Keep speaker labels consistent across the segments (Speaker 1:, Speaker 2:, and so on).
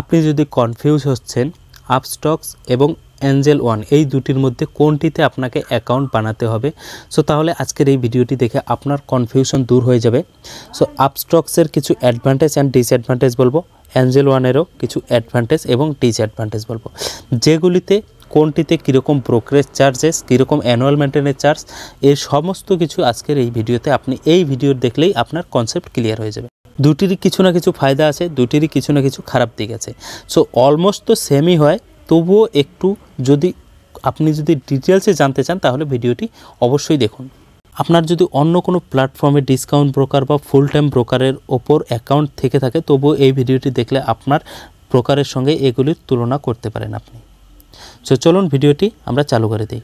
Speaker 1: আপনি যদি কনফিউজ হচ্ছেন আপস্টক্স এবং অ্যাঞ্জেল ওয়ান এই দুটির মধ্যে কোনটিতে আপনাকে অ্যাকাউন্ট বানাতে হবে সো তাহলে আজকের এই ভিডিওটি দেখে আপনার কনফিউশন দূর হয়ে যাবে সো আপস্টক্সের কিছু অ্যাডভান্টেজ অ্যান্ড ডিসঅ্যাডভান্টেজ বলবো অ্যাঞ্জেল ওয়ানেরও কিছু অ্যাডভান্টেজ এবং ডিসঅ্যাডভান্টেজ বলবো যেগুলিতে কোনটিতে কীরকম ব্রোকারেজ চার্জেস কীরকম অ্যানুয়াল মেনটেনেন্স চার্জ এর সমস্ত কিছু আজকের এই ভিডিওতে আপনি এই ভিডিও দেখলেই আপনার কনসেপ্ট ক্লিয়ার হয়ে যাবে দুটিরই কিছু না কিছু ফায়দা আছে দুটিরই কিছু না কিছু খারাপ দিক আছে সো অলমোস্ট তো সেমই হয় তবুও একটু যদি আপনি যদি ডিটেলসে জানতে চান তাহলে ভিডিওটি অবশ্যই দেখুন আপনার যদি অন্য কোনো প্ল্যাটফর্মে ডিসকাউন্ট ব্রোকার বা ফুল টাইম ব্রোকারের ওপর অ্যাকাউন্ট থেকে থাকে তবুও এই ভিডিওটি দেখলে আপনার ব্রোকারের সঙ্গে এগুলির তুলনা করতে পারেন আপনি সো চলুন ভিডিওটি আমরা চালু করে দিই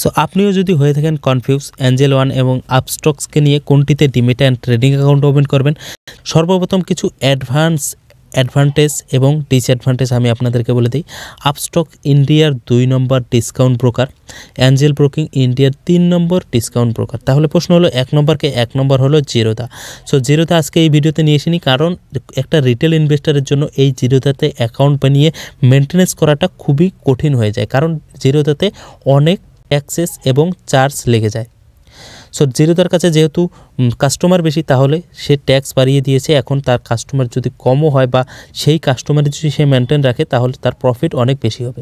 Speaker 1: সো আপনিও যদি হয়ে থাকেন কনফিউজ অ্যাঞ্জেল ওয়ান এবং আপস্টক্সকে নিয়ে কোনটিতে demat and trading account open করবেন সর্বপ্রথম কিছু অ্যাডভান্স অ্যাডভান্টেজ এবং ডিসঅ্যাডভান্টেজ আমি আপনাদেরকে বলে দিই আপস্টক ইন্ডিয়ার দুই number discount broker Angel Broking ইন্ডিয়ার তিন নম্বর ডিসকাউন্ট ব্রোকার তাহলে প্রশ্ন হলো এক নম্বরকে এক নম্বর হলো জিরোদা সো জিরোদা আজকে এই ভিডিওতে নিয়ে আসিনি কারণ একটা রিটেল ইনভেস্টারের জন্য এই জিরোদাতে অ্যাকাউন্ট বানিয়ে মেনটেনেন্স করাটা খুবই কঠিন হয়ে যায় কারণ জিরোদাতে অনেক অ্যাক্সেস এবং চার্জ লেগে যায় সো জিরোদার কাছে যেহেতু কাস্টমার বেশি তাহলে সে ট্যাক্স বাড়িয়ে দিয়েছে এখন তার কাস্টমার যদি কমও হয় বা সেই কাস্টমারে যদি সে মেনটেন রাখে তাহলে তার প্রফিট অনেক বেশি হবে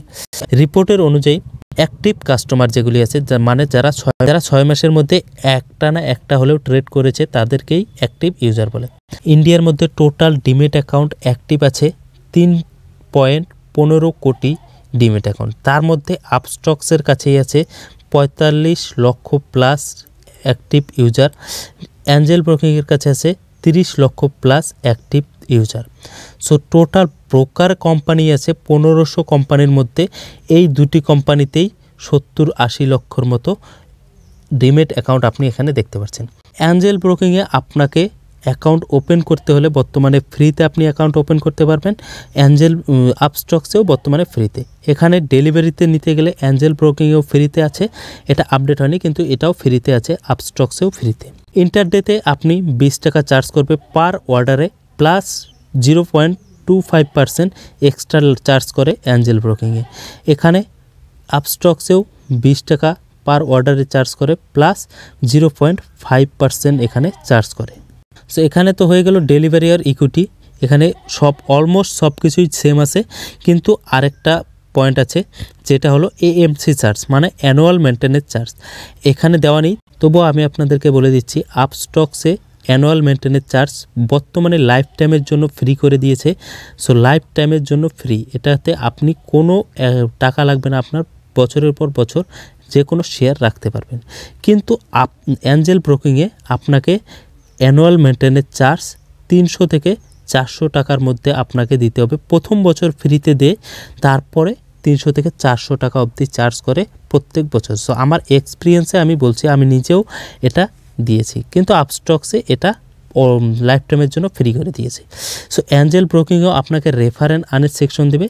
Speaker 1: রিপোর্টের অনুযায়ী অ্যাক্টিভ কাস্টমার যেগুলি আছে মানে যারা যারা ছয় মাসের মধ্যে একটা না একটা হলেও ট্রেড করেছে তাদেরকেই অ্যাক্টিভ ইউজার বলে ইন্ডিয়ার মধ্যে টোটাল ডিমেট অ্যাকাউন্ট অ্যাক্টিভ আছে তিন পয়েন্ট পনেরো কোটি ডিমেট অ্যাকাউন্ট তার মধ্যে আপস্টক্সের কাছেই আছে পঁয়তাল্লিশ লক্ষ প্লাস অ্যাক্টিভ ইউজার অ্যাঞ্জেল ব্রোকিংয়ের কাছে আছে তিরিশ লক্ষ plus active user so total broker company আছে পনেরোশো কোম্পানির মধ্যে এই দুটি কোম্পানিতেই সত্তর আশি লক্ষর মতো ডিমেট অ্যাকাউন্ট আপনি এখানে দেখতে পাচ্ছেন অ্যাঞ্জেল ব্রোকিংয়ে আপনাকে অ্যাকাউন্ট ওপেন করতে হলে বর্তমানে ফ্রিতে আপনি অ্যাকাউন্ট ওপেন করতে পারবেন অ্যাঞ্জেল আপস্টক্সেও বর্তমানে ফ্রিতে এখানে ডেলিভারিতে নিতে গেলে অ্যাঞ্জেল ব্রোকিংয়েও ফ্রিতে আছে এটা আপডেট হয়নি কিন্তু এটাও ফ্রিতে আছে আপস্টক্সেও ফ্রিতে ইন্টারডেতে আপনি বিশ টাকা চার্জ করবে পার অর্ডারে plus zero point two five percent extra charge করে অ্যাঞ্জেল ব্রোকিংয়ে এখানে আপস্টক্সেও বিশ টাকা পার অর্ডারে চার্জ করে plus zero point five percent এখানে চার্জ করে সো এখানে তো হয়ে গেল ডেলিভারি আর ইকুইটি এখানে সব অলমোস্ট সব কিছুই সেম আছে কিন্তু আরেকটা পয়েন্ট আছে যেটা হলো এএমসি চার্জ মানে অ্যানুয়াল মেনটেনেন্স চার্জ এখানে দেওয়া নেই তবুও আমি আপনাদেরকে বলে দিচ্ছি আপস্টক্সে অ্যানুয়াল মেনটেনেন্স চার্জ বর্তমানে লাইফ টাইমের জন্য ফ্রি করে দিয়েছে সো লাইফ টাইমের জন্য ফ্রি এটাতে আপনি কোনো টাকা লাগবে না আপনার বছরের পর বছর যে কোনো শেয়ার রাখতে পারবেন কিন্তু আপ অ্যাঞ্জেল ব্রোকিংয়ে আপনাকে অ্যানুয়াল মেনটেন্যান্স চার্জ তিনশো থেকে চারশো টাকার মধ্যে আপনাকে দিতে হবে প্রথম বছর ফ্রিতে দে তারপরে তিনশো থেকে চারশো টাকা অবধি চার্জ করে প্রত্যেক বছর সো আমার এক্সপিরিয়েন্সে আমি বলছি আমি নিজেও এটা দিয়েছি কিন্তু আপস্টক্সে এটা লাইফ টাইমের জন্য ফ্রি করে দিয়েছে সো অ্যাঞ্জেল ব্রোকিংও আপনাকে রেফারেন্স আনের সেকশন দেবে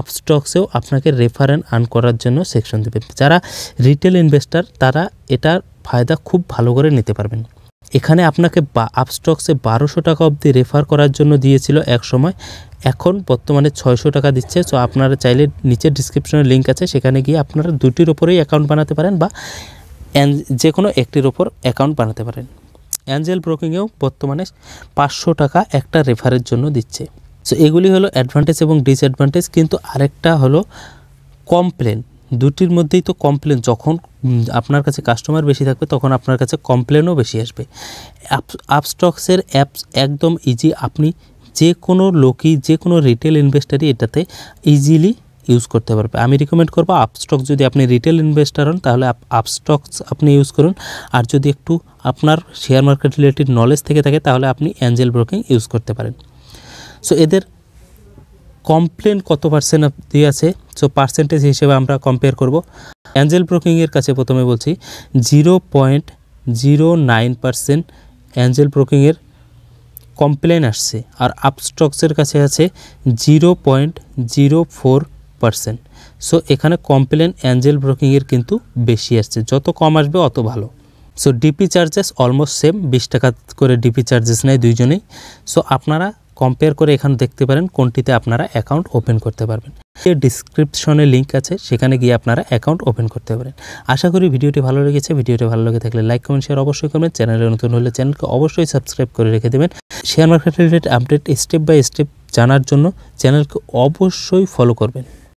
Speaker 1: আপস্টক্সেও আপনাকে রেফারেন্স আন আর্ন করার জন্য সেকশন দেবে যারা রিটেল ইনভেস্টার তারা এটার ফায়দা খুব ভালো করে নিতে পারবেন এখানে আপনাকে বা আপস্টক্সে বারোশো টাকা অবধি রেফার করার জন্য দিয়েছিল এক সময় এখন বর্তমানে ছয়শো টাকা দিচ্ছে সো আপনারা চাইলে নিচের ডিসক্রিপশনের লিঙ্ক আছে সেখানে গিয়ে আপনারা দুটির ওপরেই অ্যাকাউন্ট বানাতে পারেন বা যে কোনো একটির ওপর অ্যাকাউন্ট বানাতে পারেন অ্যাঞ্জেল ব্রোকিংয়েও বর্তমানে পাঁচশো টাকা একটা রেফারের জন্য দিচ্ছে সো এগুলি হলো অ্যাডভান্টেজ এবং ডিসঅ্যাডভান্টেজ কিন্তু আরেকটা হলো কমপ্লেন দুটির মধ্যেই তো কমপ্লেন যখন আপনার কাছে কাস্টমার বেশি থাকবে তখন আপনার কাছে কমপ্লেনও বেশি আসবে আপস্টক্সের অ্যাপস একদম ইজি আপনি যে কোনো লোকই যে কোনো রিটেল ইনভেস্টারই এটাতে ইজিলি ইউজ করতে পারবে আমি রিকমেন্ড করবো আপস্টক যদি আপনি রিটেল ইনভেস্টার হন তাহলে আপস্টকস আপনি ইউজ করুন আর যদি একটু আপনার শেয়ার মার্কেট রিলেটেড নলেজ থেকে থাকে তাহলে আপনি অ্যাঞ্জেল ব্রোকিং ইউজ করতে পারেন সো এদের কমপ্লেন কত পার্সেন্ট দিয়ে আছে সো পার্সেন্টেজ হিসেবে আমরা কম্পেয়ার করব অ্যাঞ্জেল ব্রোকিংয়ের কাছে প্রথমে বলছি zero point zero nine percent Angel ব্রোকিংয়ের কমপ্লেন আসছে আর আপস্টক্সের কাছে আছে zero point zero four percent so এখানে কমপ্লেন অ্যাঞ্জেল ব্রোকিংয়ের কিন্তু বেশি আসছে যত কম আসবে অত ভালো so DP charges almost same বিশ টাকা করে ডিপি চার্জেস নেয় দুইজনেই সো আপনারা কম্পেয়ার করে এখানে দেখতে পারেন কোনটিতে আপনারা অ্যাকাউন্ট ওপেন করতে পারবেন যে ডিসক্রিপশনে লিঙ্ক আছে সেখানে গিয়ে আপনারা অ্যাকাউন্ট ওপেন করতে পারেন আশা করি ভিডিওটি ভালো লেগেছে ভিডিওটি ভালো লেগে থাকলে লাইক কমেন্ট শেয়ার অবশ্যই করবেন চ্যানেলে নতুন হলে চ্যানেলকে অবশ্যই সাবস্ক্রাইব করে রেখে দেবেন share market related update step by step জানার জন্য চ্যানেলকে অবশ্যই ফলো করবেন